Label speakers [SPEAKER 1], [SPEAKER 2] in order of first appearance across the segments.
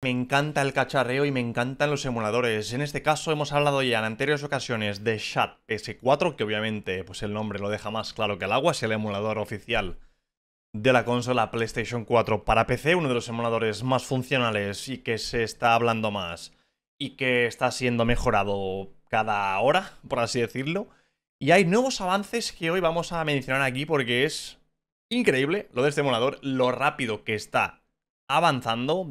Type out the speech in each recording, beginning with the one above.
[SPEAKER 1] Me encanta el cacharreo y me encantan los emuladores. En este caso hemos hablado ya en anteriores ocasiones de Shad S4, que obviamente pues el nombre lo deja más claro que el agua, es el emulador oficial de la consola PlayStation 4 para PC, uno de los emuladores más funcionales y que se está hablando más y que está siendo mejorado cada hora, por así decirlo. Y hay nuevos avances que hoy vamos a mencionar aquí porque es increíble lo de este emulador, lo rápido que está avanzando.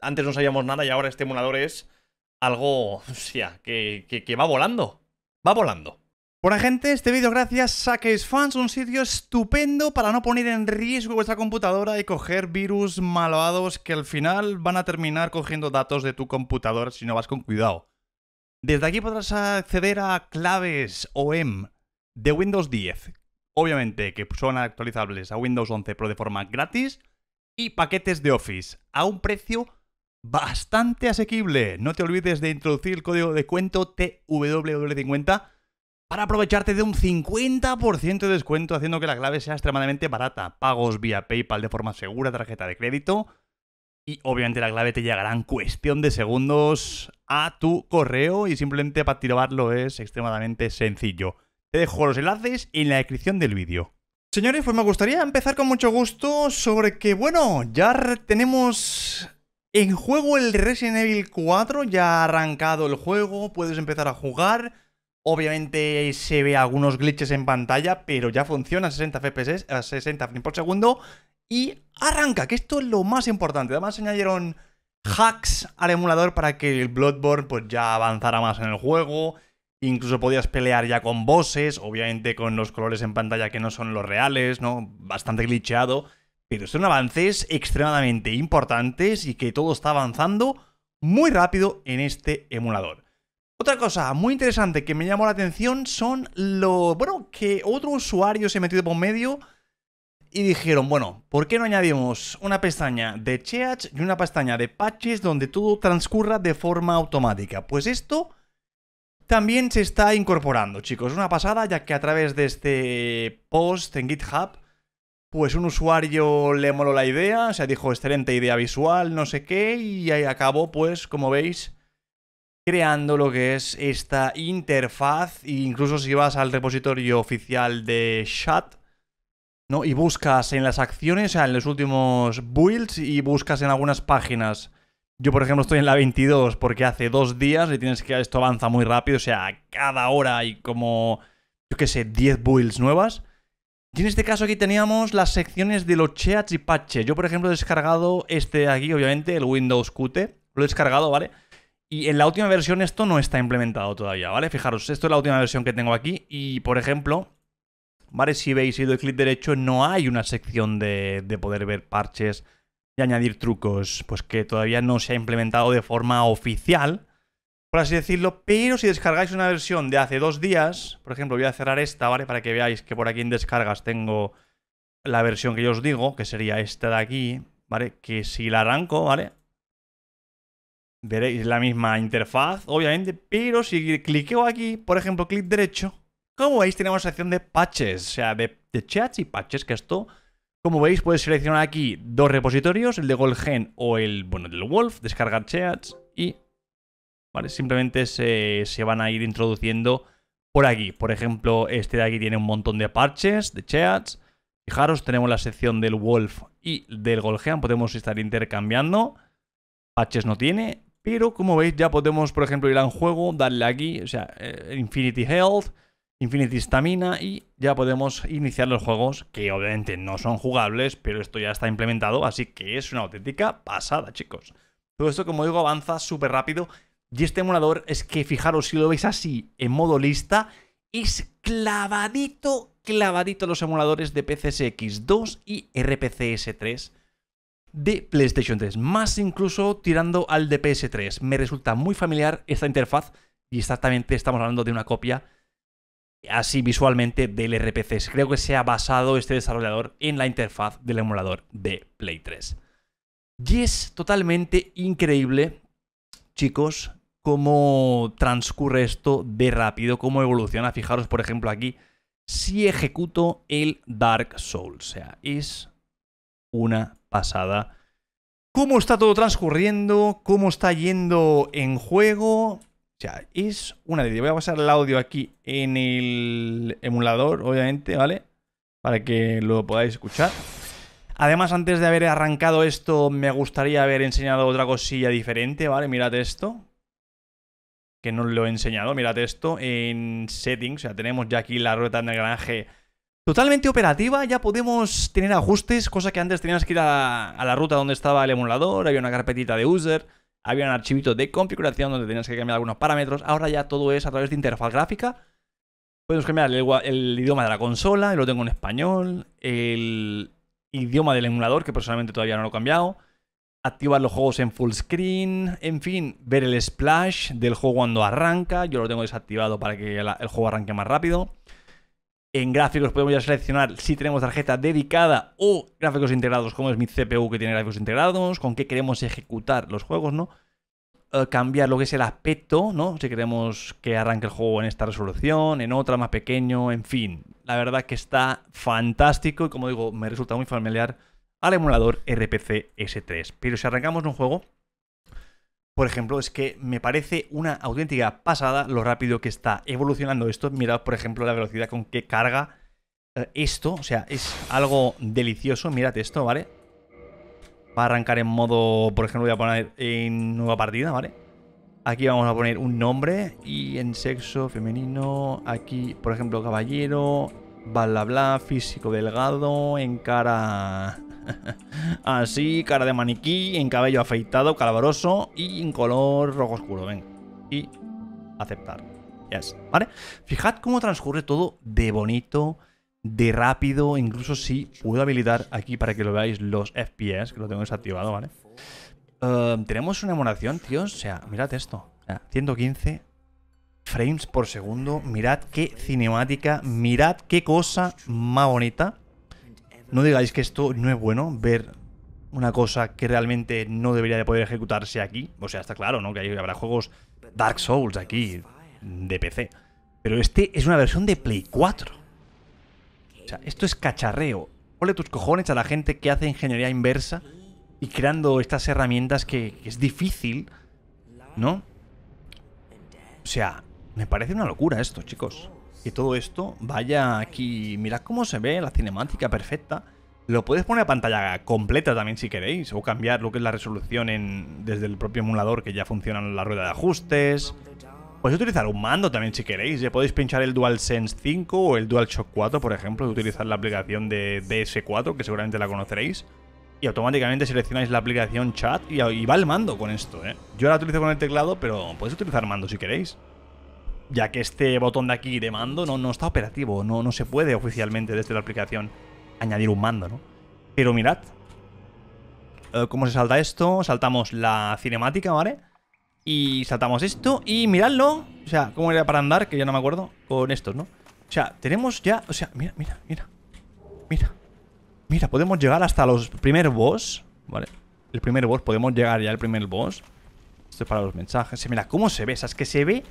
[SPEAKER 1] Antes no sabíamos nada y ahora este emulador es algo, o sea, que, va volando. Va volando. Bueno gente, este vídeo gracias a Fans, un sitio estupendo para no poner en riesgo vuestra computadora y coger virus malvados que al final van a terminar cogiendo datos de tu computadora si no vas con cuidado. Desde aquí podrás acceder a claves OEM de Windows 10, obviamente que son actualizables a Windows 11 pero de forma gratis, y paquetes de Office a un precio bastante asequible. No te olvides de introducir el código de cuento TWW50 para aprovecharte de un 50% de descuento haciendo que la clave sea extremadamente barata. Pagos vía PayPal de forma segura, tarjeta de crédito y obviamente la clave te llegará en cuestión de segundos a tu correo y simplemente para activarlo es extremadamente sencillo. Te dejo los enlaces en la descripción del vídeo. Señores, pues me gustaría empezar con mucho gusto sobre que, bueno, ya tenemos en juego el Resident Evil 4, ya ha arrancado el juego, puedes empezar a jugar. Obviamente se ve algunos glitches en pantalla, pero ya funciona a 60 FPS, a 60 frames por segundo y arranca, que esto es lo más importante. Además añadieron hacks al emulador para que el Bloodborne pues ya avanzara más en el juego Incluso podías pelear ya con bosses, obviamente con los colores en pantalla que no son los reales, ¿no? Bastante glitcheado. Pero son avances extremadamente importantes y que todo está avanzando muy rápido en este emulador. Otra cosa muy interesante que me llamó la atención son lo. Bueno, que otro usuario se metido por medio y dijeron, bueno, ¿por qué no añadimos una pestaña de cheats y una pestaña de patches donde todo transcurra de forma automática? Pues esto también se está incorporando, chicos. Una pasada, ya que a través de este post en GitHub, pues un usuario le moló la idea, o sea, dijo excelente idea visual, no sé qué, y ahí acabó, pues, como veis, creando lo que es esta interfaz. E incluso si vas al repositorio oficial de chat, ¿no? Y buscas en las acciones, o sea, en los últimos builds, y buscas en algunas páginas yo, por ejemplo, estoy en la 22 porque hace dos días y tienes que. Esto avanza muy rápido, o sea, cada hora hay como. Yo qué sé, 10 builds nuevas. Y en este caso aquí teníamos las secciones de los cheats y patches. Yo, por ejemplo, he descargado este de aquí, obviamente, el Windows Qt. Lo he descargado, ¿vale? Y en la última versión esto no está implementado todavía, ¿vale? Fijaros, esto es la última versión que tengo aquí. Y, por ejemplo, ¿vale? Si veis y doy clic derecho, no hay una sección de, de poder ver parches y añadir trucos pues que todavía no se ha implementado de forma oficial, por así decirlo, pero si descargáis una versión de hace dos días, por ejemplo, voy a cerrar esta, ¿vale? Para que veáis que por aquí en descargas tengo la versión que yo os digo, que sería esta de aquí, ¿vale? Que si la arranco, ¿vale? Veréis la misma interfaz, obviamente, pero si cliqueo aquí, por ejemplo, clic derecho, como veis tenemos la sección de patches, o sea, de, de chats y patches, que esto como veis, puedes seleccionar aquí dos repositorios, el de Golgen o el, bueno, del Wolf, descargar cheats y ¿vale? simplemente se, van a ir introduciendo por aquí. Por ejemplo, este de aquí tiene un montón de parches, de cheats. Fijaros, tenemos la sección del Wolf y del Golgen podemos estar intercambiando. parches no tiene, pero como veis ya podemos, por ejemplo, ir al juego, darle aquí, o sea, eh, Infinity Health, Infinity Stamina y ya podemos iniciar los juegos que obviamente no son jugables, pero esto ya está implementado, así que es una auténtica pasada, chicos. Todo esto, como digo, avanza súper rápido y este emulador es que, fijaros, si lo veis así en modo lista, es clavadito, clavadito los emuladores de PCSX2 y RPCS3 de PlayStation 3, más incluso tirando al de PS3. Me resulta muy familiar esta interfaz y exactamente estamos hablando de una copia así visualmente del RPC. Creo que se ha basado este desarrollador en la interfaz del emulador de Play 3. Y es totalmente increíble, chicos, cómo transcurre esto de rápido, cómo evoluciona. Fijaros, por ejemplo, aquí, si ejecuto el Dark Souls. O sea, es una pasada. ¿Cómo está todo transcurriendo? ¿Cómo está yendo en juego? O sea, es una de... Voy a pasar el audio aquí en el emulador, obviamente, ¿vale? Para que lo podáis escuchar. Además, antes de haber arrancado esto, me gustaría haber enseñado otra cosilla diferente, ¿vale? Mirad esto. Que no lo he enseñado, mirad esto. En settings, o sea, tenemos ya aquí la rueda el granaje. totalmente operativa. Ya podemos tener ajustes, cosa que antes tenías que ir a, a la ruta donde estaba el emulador, había una carpetita de user había un archivito de configuración donde tenías que cambiar algunos parámetros. Ahora ya todo es a través de interfaz gráfica. Puedes cambiar el, idioma de la consola, y lo tengo en español, el idioma del emulador, que personalmente todavía no lo he cambiado, activar los juegos en full screen, en fin, ver el splash del juego cuando arranca, yo lo tengo desactivado para que el juego arranque más rápido. En gráficos podemos ya seleccionar si tenemos tarjeta dedicada o gráficos integrados, como es mi CPU que tiene gráficos integrados, con qué queremos ejecutar los juegos, ¿no? Eh, cambiar lo que es el aspecto, ¿no? Si queremos que arranque el juego en esta resolución, en otra más pequeño, en fin. La verdad que está fantástico y como digo, me resulta muy familiar al emulador RPC S3. Pero si arrancamos un juego, por ejemplo, es que me parece una auténtica pasada lo rápido que está evolucionando esto. Mirad, por ejemplo, la velocidad con que carga eh, esto. O sea, es algo delicioso. Mirad esto, ¿vale? Va a arrancar en modo, por ejemplo, voy a poner en nueva partida, ¿vale? Aquí vamos a poner un nombre y en sexo femenino, aquí, por ejemplo, caballero, bla bla bla, físico delgado, en cara Así, cara de maniquí, en cabello afeitado, calabroso y en color rojo oscuro. Venga. Y aceptar. Yes. ¿Vale? Fijad cómo transcurre todo de bonito, de rápido. Incluso si puedo habilitar aquí para que lo veáis los FPS, que lo tengo desactivado, ¿vale? Em, tenemos una emulación, tíos. O sea, mirad esto. 115 frames por segundo. Mirad qué cinemática. Mirad qué cosa más bonita. No digáis que esto no es bueno, ver una cosa que realmente no debería de poder ejecutarse aquí. O sea, está claro, ¿no? Que habrá juegos Dark Souls aquí, de PC. Pero este es una versión de Play 4. O sea, esto es cacharreo. Ole tus cojones a la gente que hace ingeniería inversa y creando estas herramientas que es difícil, ¿no? O sea, me parece una locura esto, chicos que todo esto vaya aquí. Mirad cómo se ve la cinemática perfecta. Lo puedes poner a pantalla completa también si queréis, o cambiar lo que es la resolución desde el propio emulador que ya funciona en la rueda de ajustes. Podéis utilizar un mando también si queréis, podéis pinchar el DualSense 5 o el DualShock 4, por ejemplo, utilizar la aplicación de DS4, que seguramente la conoceréis, y automáticamente seleccionáis la aplicación chat y, va el mando con esto, ¿eh? Yo la utilizo con el teclado, pero podéis utilizar mando si queréis ya que este botón de aquí de mando no, no está operativo, no, no se puede oficialmente desde la aplicación añadir un mando, ¿no? Pero mirad, eh, cómo se salta esto, saltamos la cinemática, ¿vale? Y saltamos esto y miradlo, o sea, cómo era para andar, que ya no me acuerdo, con estos, ¿no? O sea, tenemos ya, o sea, mira, mira, mira, mira, mira, podemos llegar hasta los primer boss, ¿vale? El primer boss, podemos llegar ya al primer boss. Esto es para los mensajes. Mira cómo se ve, o sea, es que se ve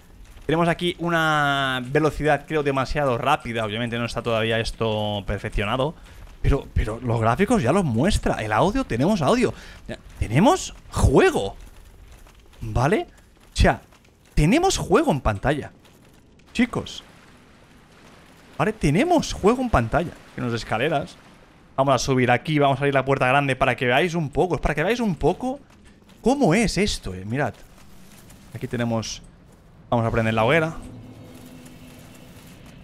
[SPEAKER 1] tenemos aquí una velocidad, creo, demasiado rápida. Obviamente no está todavía esto perfeccionado. Pero, pero los gráficos ya los muestra. El audio, tenemos audio. Tenemos juego. ¿Vale? O sea, tenemos juego en pantalla. Chicos. Vale, tenemos juego en pantalla. Que nos escaleras. Vamos a subir aquí, vamos a abrir la puerta grande para que veáis un poco. para que veáis un poco cómo es esto, eh. Mirad. Aquí tenemos Vamos a prender la hoguera.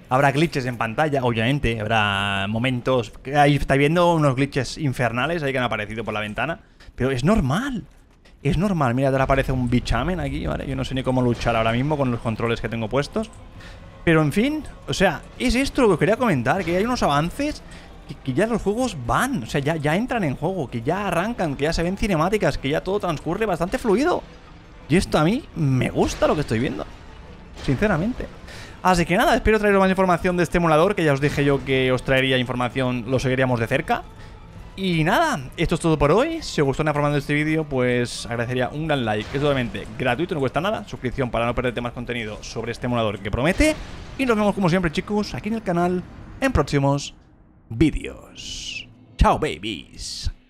[SPEAKER 1] Habrá glitches en pantalla, obviamente. Habrá momentos... Ahí estáis viendo unos glitches infernales ahí que han aparecido por la ventana. Pero es normal. Es normal. Mira, ahora aparece un bichamen aquí, ¿vale? Yo no sé ni cómo luchar ahora mismo con los controles que tengo puestos. Pero en fin, o sea, es esto lo que os quería comentar. Que hay unos avances que, ya los juegos van. O sea, ya entran en juego. Que ya arrancan, que ya se ven cinemáticas, que ya todo transcurre bastante fluido. Y esto a mí me gusta lo que estoy viendo sinceramente. Así que nada, espero traeros más información de este emulador, que ya os dije yo que os traería información, lo seguiríamos de cerca. Y nada, esto es todo por hoy. Si os gustó la forma de este vídeo, pues agradecería un gran like. Es totalmente gratuito, no cuesta nada. Suscripción para no perderte más contenido sobre este emulador que promete. Y nos vemos como siempre, chicos, aquí en el canal, en próximos vídeos. Chao, babies.